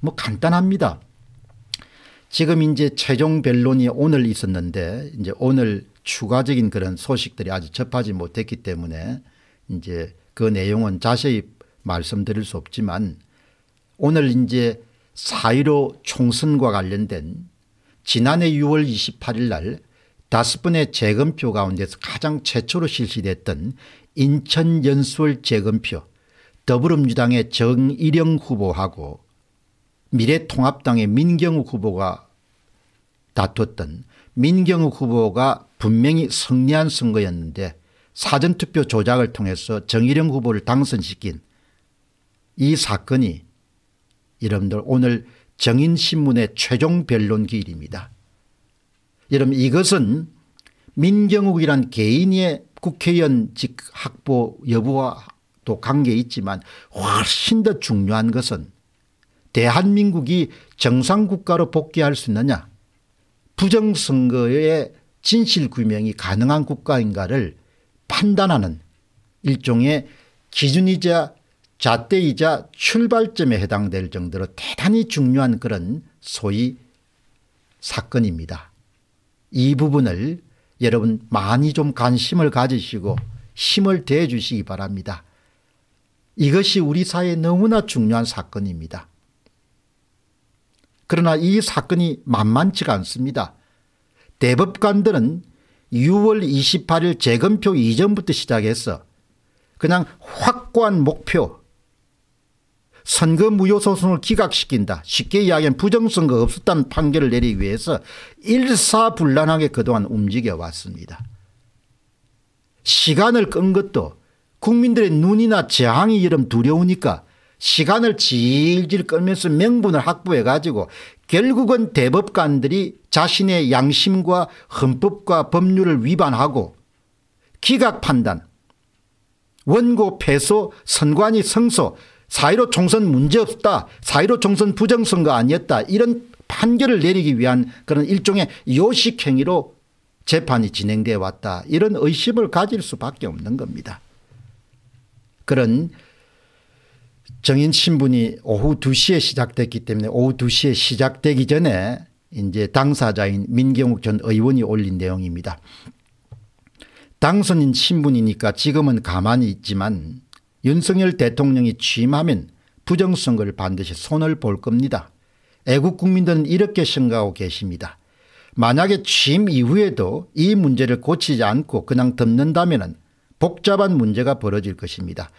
뭐 간단합니다. 지금 이제 최종 변론이 오늘 있었는데 이제 오늘 추가적인 그런 소식들이 아직 접하지 못했기 때문에 이제 그 내용은 자세히 말씀드릴 수 없지만 오늘 이제 4.15 총선과 관련된 지난해 6월 28일 날 다섯 분의 재검표 가운데서 가장 최초로 실시됐던 인천 연수월 재검표 더불어민주당의 정일영 후보하고 미래통합당의 민경욱 후보가 다퉜던 민경욱 후보가 분명히 승리한 선거였는데 사전투표 조작을 통해서 정일영 후보를 당선시킨 이 사건이 여러분들 오늘 정인신문의 최종 변론 기일입니다. 여러분 이것은 민경욱이란 개인의 국회의원직 확보 여부와도 관계 있지만 훨씬 더 중요한 것은 대한민국이 정상국가로 복귀할 수 있느냐 부정선거의 진실규명이 가능한 국가인가를 판단하는 일종의 기준이자 잣대이자 출발점에 해당될 정도로 대단히 중요한 그런 소위 사건입니다. 이 부분을 여러분 많이 좀 관심을 가지시고 힘을 대주시기 해 바랍니다. 이것이 우리 사회에 너무나 중요한 사건입니다. 그러나 이 사건이 만만치가 않습니다. 대법관들은 6월 28일 재검표 이전부터 시작해서 그냥 확고한 목표 선거 무효소송을 기각시킨다 쉽게 이야기하면 부정선거 없었다는 판결을 내리기 위해서 일사불란하게 그동안 움직여왔습니다. 시간을 끈 것도 국민들의 눈이나 재앙이 이름 두려우니까 시간을 질질 끌면서 명분을 확보해 가지고 결국은 대법관들이 자신의 양심과 헌법과 법률을 위반하고 기각 판단 원고 패소 선관위 성소 사1로 총선 문제없다 사1로 총선 부정선거 아니었다 이런 판결을 내리기 위한 그런 일종의 요식행위로 재판이 진행되어 왔다 이런 의심을 가질 수밖에 없는 겁니다. 그런 정인 신분이 오후 2시에 시작됐기 때문에 오후 2시에 시작되기 전에 이제 당사자인 민경욱 전 의원이 올린 내용입니다. 당선인 신분이니까 지금은 가만히 있지만 윤석열 대통령이 취임하면 부정선거를 반드시 손을 볼 겁니다. 애국 국민들은 이렇게 생각하고 계십니다. 만약에 취임 이후에도 이 문제를 고치지 않고 그냥 덮는다면 복잡한 문제가 벌어질 것입니다.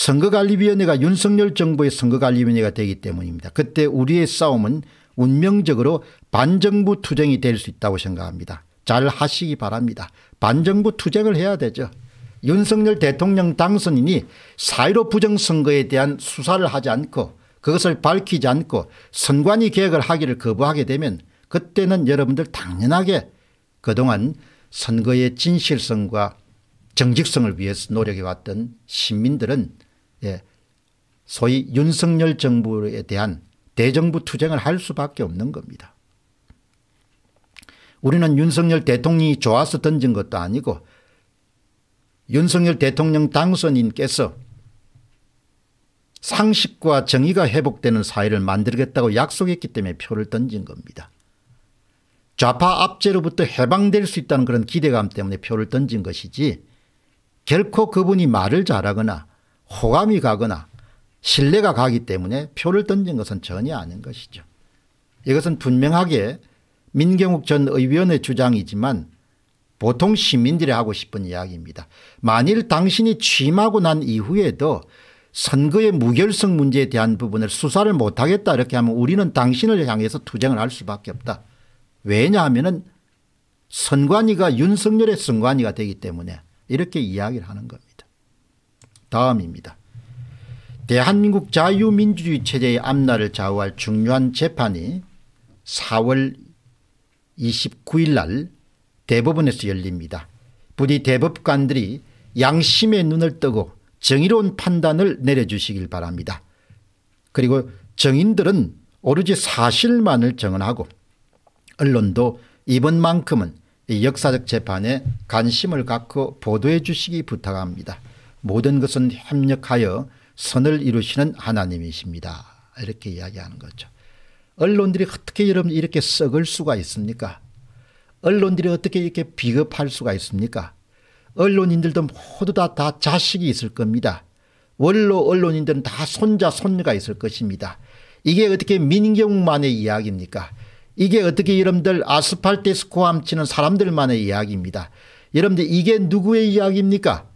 선거관리위원회가 윤석열 정부의 선거관리위원회가 되기 때문입니다. 그때 우리의 싸움은 운명적으로 반정부 투쟁이 될 수 있다고 생각합니다. 잘 하시기 바랍니다. 반정부 투쟁을 해야 되죠. 윤석열 대통령 당선인이 사일오 부정선거에 대한 수사를 하지 않고 그것을 밝히지 않고 선관위 개혁을 하기를 거부하게 되면 그때는 여러분들 당연하게 그동안 선거의 진실성과 정직성을 위해서 노력해왔던 시민들은 예, 소위 윤석열 정부에 대한 대정부 투쟁을 할 수밖에 없는 겁니다. 우리는 윤석열 대통령이 좋아서 던진 것도 아니고 윤석열 대통령 당선인께서 상식과 정의가 회복되는 사회를 만들겠다고 약속했기 때문에 표를 던진 겁니다. 좌파 압제로부터 해방될 수 있다는 그런 기대감 때문에 표를 던진 것이지 결코 그분이 말을 잘하거나 호감이 가거나 신뢰가 가기 때문에 표를 던진 것은 전혀 아닌 것이죠. 이것은 분명하게 민경욱 전 의원의 주장이지만 보통 시민들이 하고 싶은 이야기입니다. 만일 당신이 취임하고 난 이후에도 선거의 무결성 문제에 대한 부분을 수사를 못하겠다 이렇게 하면 우리는 당신을 향해서 투쟁을 할 수밖에 없다. 왜냐하면 선관위가 윤석열의 선관위가 되기 때문에 이렇게 이야기를 하는 겁니다. 다음입니다. 대한민국 자유민주주의 체제의 앞날을 좌우할 중요한 재판이 4월 29일 날 대법원에서 열립니다. 부디 대법관들이 양심의 눈을 뜨고 정의로운 판단을 내려주시길 바랍니다. 그리고 정인들은 오로지 사실만을 정언하고 언론도 이번만큼은 역사적 재판에 관심을 갖고 보도해 주시기 부탁합니다. 모든 것은 협력하여 선을 이루시는 하나님이십니다. 이렇게 이야기하는 거죠. 언론들이 어떻게 여러분 이렇게 썩을 수가 있습니까? 언론들이 어떻게 이렇게 비겁할 수가 있습니까? 언론인들도 모두 다, 다 자식이 있을 겁니다. 원로 언론인들은 다 손자, 손녀가 있을 것입니다. 이게 어떻게 민경만의 이야기입니까? 이게 어떻게 여러분들 아스팔트에서 함치는 사람들만의 이야기입니다. 여러분들 이게 누구의 이야기입니까?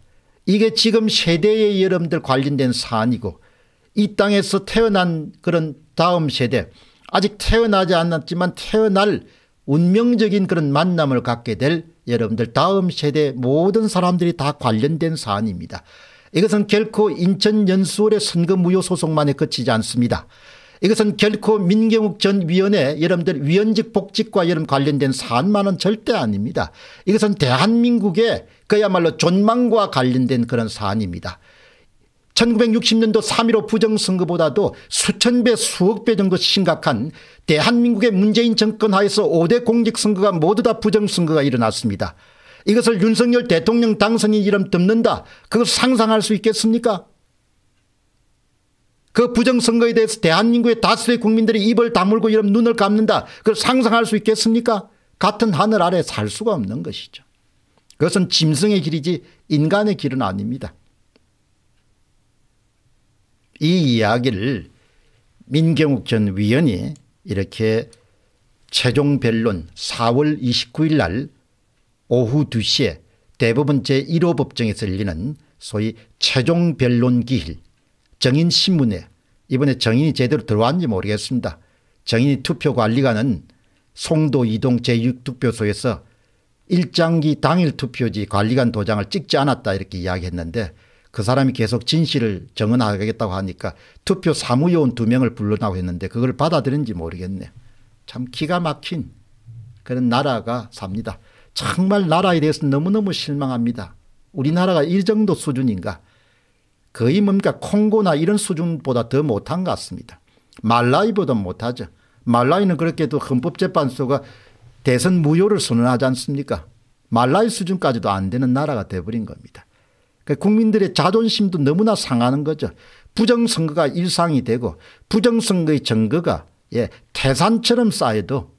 이게 지금 세대의 여러분들 관련된 사안이고 이 땅에서 태어난 그런 다음 세대 아직 태어나지 않았지만 태어날 운명적인 그런 만남을 갖게 될 여러분들 다음 세대 모든 사람들이 다 관련된 사안입니다. 이것은 결코 인천 연수월의 선거 무효 소송만에 그치지 않습니다. 이것은 결코 민경욱 전 위원회 여러분들 위원직 복직과 여러분 관련된 사안만은 절대 아닙니다. 이것은 대한민국의 그야말로 존망과 관련된 그런 사안입니다. 1960년도 3.15 부정선거보다도 수천 배 수억 배 정도 심각한 대한민국의 문재인 정권 하에서 5대 공직선거가 모두 다 부정선거가 일어났습니다. 이것을 윤석열 대통령 당선인 이름 덮는다. 그걸 상상할 수 있겠습니까? 그 부정선거에 대해서 대한민국의 다수의 국민들이 입을 다물고 이런 눈을 감는다. 그걸 상상할 수 있겠습니까? 같은 하늘 아래 살 수가 없는 것이죠. 그것은 짐승의 길이지 인간의 길은 아닙니다. 이 이야기를 민경욱 전 위원이 이렇게 최종 변론 4월 29일 날 오후 2시에 대법원 제1호 법정에서 열리는 소위 최종 변론 기일 정인 신문에 이번에 정인이 제대로 들어왔는지 모르겠습니다. 정인이 투표관리관은 송도 이동 제6투표소에서 일장기 당일 투표지 관리관 도장을 찍지 않았다 이렇게 이야기했는데 그 사람이 계속 진실을 정언하겠다고 하니까 투표 사무요원 두 명을 불러나고 했는데 그걸 받아들인지 모르겠네. 참 기가 막힌 그런 나라가 삽니다. 정말 나라에 대해서 너무너무 실망합니다. 우리나라가 이 정도 수준인가. 거의 뭡니까 콩고나 이런 수준보다 더 못한 것 같습니다. 말라이보다 못하죠. 말라이는 그렇게도 헌법재판소가 대선 무효를 선언하지 않습니까? 말라이 수준까지도 안 되는 나라가 돼버린 겁니다. 그러니까 국민들의 자존심도 너무나 상하는 거죠. 부정선거가 일상이 되고 부정선거의 증거가 예, 태산처럼 쌓여도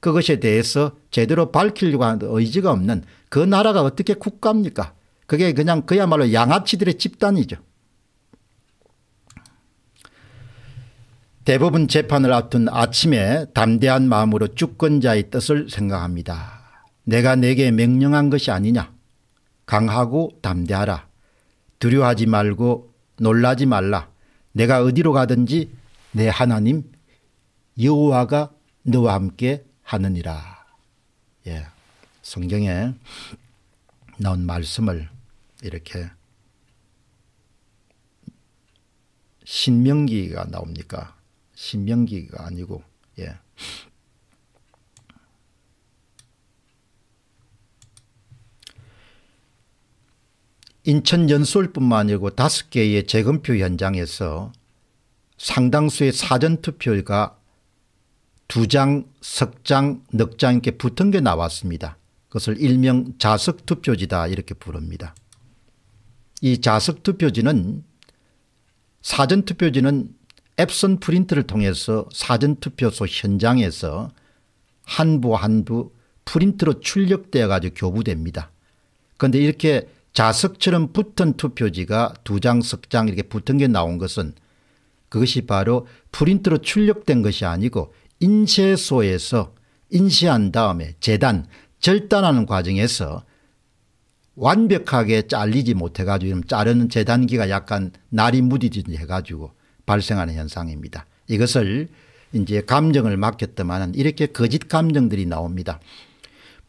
그것에 대해서 제대로 밝히려고 하는 의지가 없는 그 나라가 어떻게 국가입니까? 그게 그냥 그야말로 양아치들의 집단이죠. 대법원 재판을 앞둔 아침에 담대한 마음으로 주권자의 뜻을 생각합니다. 내가 내게 명령한 것이 아니냐. 강하고 담대하라. 두려워하지 말고 놀라지 말라. 내가 어디로 가든지 내 하나님 여호와가 너와 함께 하느니라. 예. 성경에 나온 말씀을 이렇게 신명기가 나옵니까? 신명기가 아니고 예. 인천 연수일뿐만 아니고 다섯 개의 재검표 현장에서 상당수의 사전투표가 두 장, 석 장, 넉 장 이렇게 붙은 게 나왔습니다. 그것을 일명 자석투표지다 이렇게 부릅니다. 이 자석투표지는 사전투표지는 앱선 프린트를 통해서 사전투표소 현장에서 한부 한부 프린트로 출력되어 가지고 교부됩니다. 그런데 이렇게 자석처럼 붙은 투표지가 두 장, 석 장 이렇게 붙은 게 나온 것은 그것이 바로 프린트로 출력된 것이 아니고 인쇄소에서 인쇄한 다음에 재단, 절단하는 과정에서 완벽하게 잘리지 못해가지고 자르는 재단기가 약간 날이 무디지 해가지고 발생하는 현상입니다. 이것을 이제 감정을 막혔더만 이렇게 거짓 감정들이 나옵니다.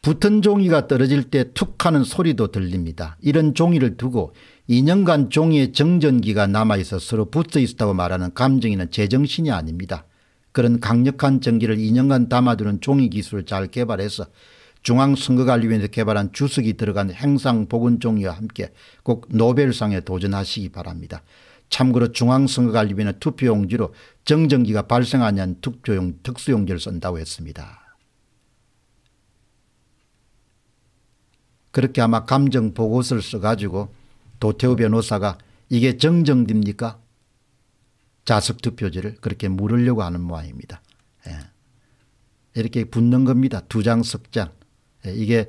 붙은 종이가 떨어질 때 툭 하는 소리도 들립니다. 이런 종이를 두고 2년간 종이에 정전기가 남아있어 서로 붙어 있었다고 말하는 감정에는 제정신이 아닙니다. 그런 강력한 전기를 2년간 담아두는 종이 기술을 잘 개발해서 중앙선거관리위원회에서 개발한 주석이 들어간 행상보건종이와 함께 꼭 노벨상에 도전하시기 바랍니다. 참고로 중앙선거관리비는 투표용지로 정전기가 발생하냐는 특조용, 특수용지를 쓴다고 했습니다. 그렇게 아마 감정보고서를 써가지고 도태우 변호사가 이게 정정됩니까? 자석투표지를 그렇게 물으려고 하는 모양입니다. 예. 이렇게 붙는 겁니다. 두 장, 석 장. 예. 이게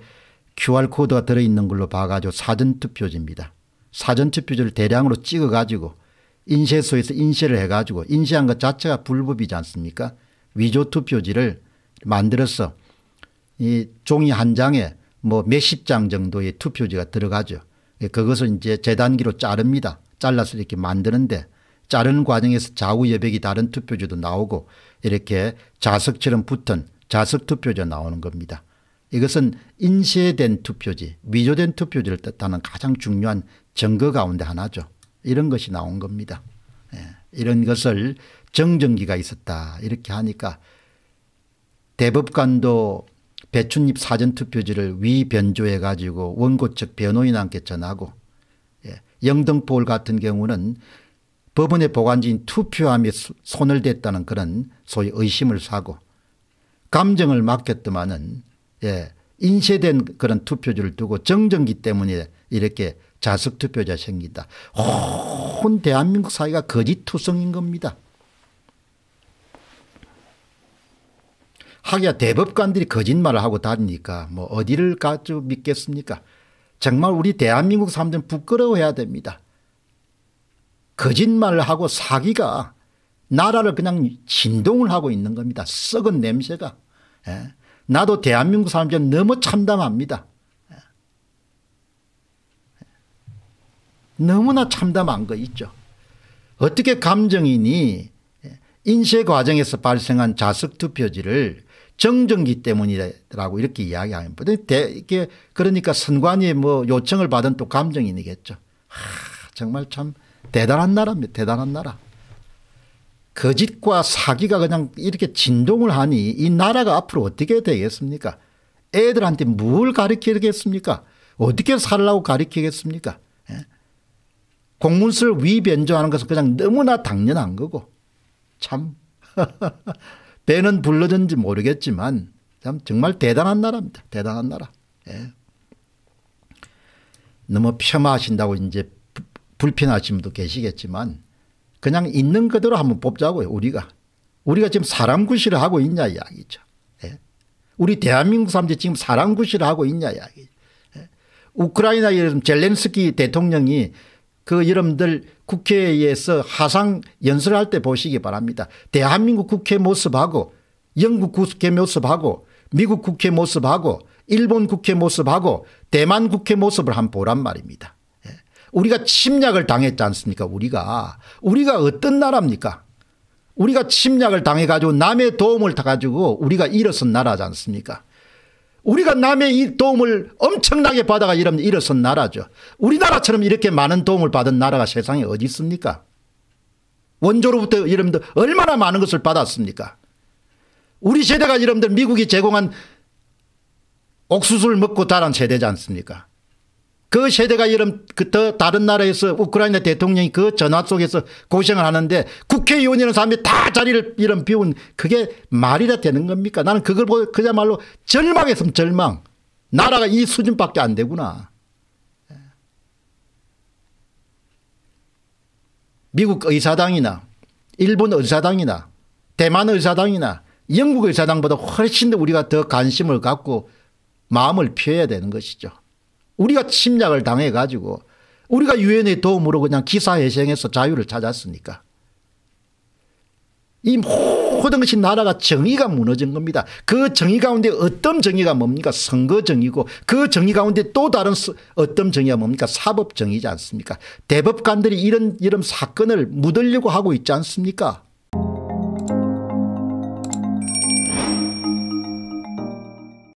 QR코드가 들어있는 걸로 봐가지고 사전투표지입니다. 사전투표지를 대량으로 찍어가지고 인쇄소에서 인쇄를 해가지고 인쇄한 것 자체가 불법이지 않습니까? 위조 투표지를 만들어서 이 종이 한 장에 뭐 몇십 장 정도의 투표지가 들어가죠. 예, 그것을 이제 재단기로 자릅니다. 잘라서 이렇게 만드는데 자르는 과정에서 좌우 여백이 다른 투표지도 나오고 이렇게 자석처럼 붙은 자석 투표지가 나오는 겁니다. 이것은 인쇄된 투표지, 위조된 투표지를 뜻하는 가장 중요한 증거 가운데 하나죠. 이런 것이 나온 겁니다. 예. 이런 것을 정전기가 있었다 이렇게 하니까 대법관도 배춘잎 사전투표지를 위변조해 가지고 원고 측 변호인한테 전하고 예. 영등포울 같은 경우는 법원의 보관지인 투표함에 손을 댔다는 그런 소위 의심을 사고 감정을 맡겼더만은 예. 인쇄된 그런 투표지를 두고 정전기 때문에 이렇게 자석 투표자 생긴다. 온 대한민국 사회가 거짓투성인 겁니다. 하기야 대법관들이 거짓말을 하고 다니니까 뭐 어디를 가져 믿겠습니까? 정말 우리 대한민국 사람들은 부끄러워해야 됩니다. 거짓말을 하고 사기가 나라를 그냥 진동을 하고 있는 겁니다. 썩은 냄새가. 예. 나도 대한민국 사람들은 너무 참담합니다. 너무나 참담한 거 있죠. 어떻게 감정이니 인쇄 과정에서 발생한 자석 투표지를 정전기 때문이라고 이렇게 이야기하는 이게 그러니까 선관위에 뭐 요청을 받은 또 감정인이겠죠. 하, 정말 참 대단한 나라입니다. 대단한 나라. 거짓과 사기가 그냥 이렇게 진동을 하니 이 나라가 앞으로 어떻게 되겠습니까? 애들한테 뭘 가르치겠습니까? 어떻게 살라고 가르치겠습니까? 공문서를 위변조하는 것은 그냥 너무나 당연한 거고 참 배는 불러졌는지 모르겠지만 참 정말 대단한 나라입니다. 대단한 나라. 예. 너무 폄하하신다고 이제 불편하신 분도 계시겠지만 그냥 있는 그대로 한번 뽑자고요. 우리가. 우리가 지금 사람 구실을 하고 있냐 이야기죠. 예. 우리 대한민국 사람들이 지금 사람 구실을 하고 있냐 이야기 예. 우크라이나 예를 들면 젤렌스키 대통령이 그 여러분들 국회에서 하상 연설할 때 보시기 바랍니다. 대한민국 국회 모습하고 영국 국회 모습하고 미국 국회 모습하고 일본 국회 모습하고 대만 국회 모습을 한번 보란 말입니다. 예. 우리가 침략을 당했지 않습니까 우리가. 우리가 어떤 나라입니까 우리가 침략을 당해가지고 남의 도움을 타가지고 우리가 일어선 나라지 않습니까 우리가 남의 이 도움을 엄청나게 받아가 일어선 나라죠. 우리나라처럼 이렇게 많은 도움을 받은 나라가 세상에 어디 있습니까? 원조로부터 여러분들 얼마나 많은 것을 받았습니까? 우리 세대가 여러분들 미국이 제공한 옥수수를 먹고 자란 세대지 않습니까? 그 세대가 이런 그 더 다른 나라에서 우크라이나 대통령이 그 전화 속에서 고생을 하는데 국회의원이라는 사람이 다 자리를 이런 비운 그게 말이라 되는 겁니까? 나는 그걸 보고 그야말로 절망했으면 절망. 나라가 이 수준밖에 안 되구나. 미국 의사당이나 일본 의사당이나 대만 의사당이나 영국 의사당보다 훨씬 더 우리가 더 관심을 갖고 마음을 표해야 되는 것이죠. 우리가 침략을 당해가지고 우리가 유엔의 도움으로 그냥 기사회생해서 자유를 찾았으니까. 이 모든 것이 나라가 정의가 무너진 겁니다. 그 정의 가운데 어떤 정의가 뭡니까? 선거 정의고 그 정의 가운데 또 다른 어떤 정의가 뭡니까? 사법 정의지 않습니까? 대법관들이 이런 이런 사건을 무들려고 하고 있지 않습니까?